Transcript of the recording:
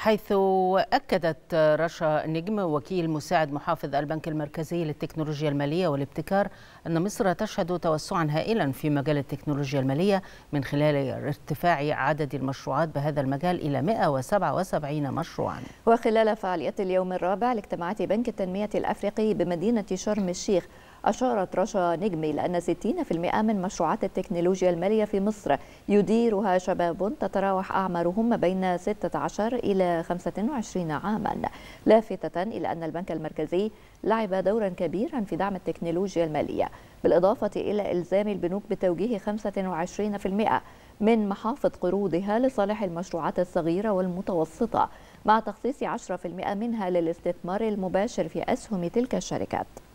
حيث أكدت رشا نجم وكيل مساعد محافظ البنك المركزي للتكنولوجيا المالية والابتكار أن مصر تشهد توسعا هائلا في مجال التكنولوجيا المالية من خلال ارتفاع عدد المشروعات بهذا المجال إلى 177 مشروعا وخلال فعاليات اليوم الرابع لاجتماعات بنك التنمية الأفريقي بمدينة شرم الشيخ أشارت رشا نجمي لأن 60% من مشروعات التكنولوجيا المالية في مصر يديرها شباب تتراوح أعمارهم بين 16 إلى 25 عاما لافتة إلى أن البنك المركزي لعب دورا كبيرا في دعم التكنولوجيا المالية بالإضافة إلى إلزام البنوك بتوجيه 25% من محافظ قروضها لصالح المشروعات الصغيرة والمتوسطة مع تخصيص 10% منها للاستثمار المباشر في أسهم تلك الشركات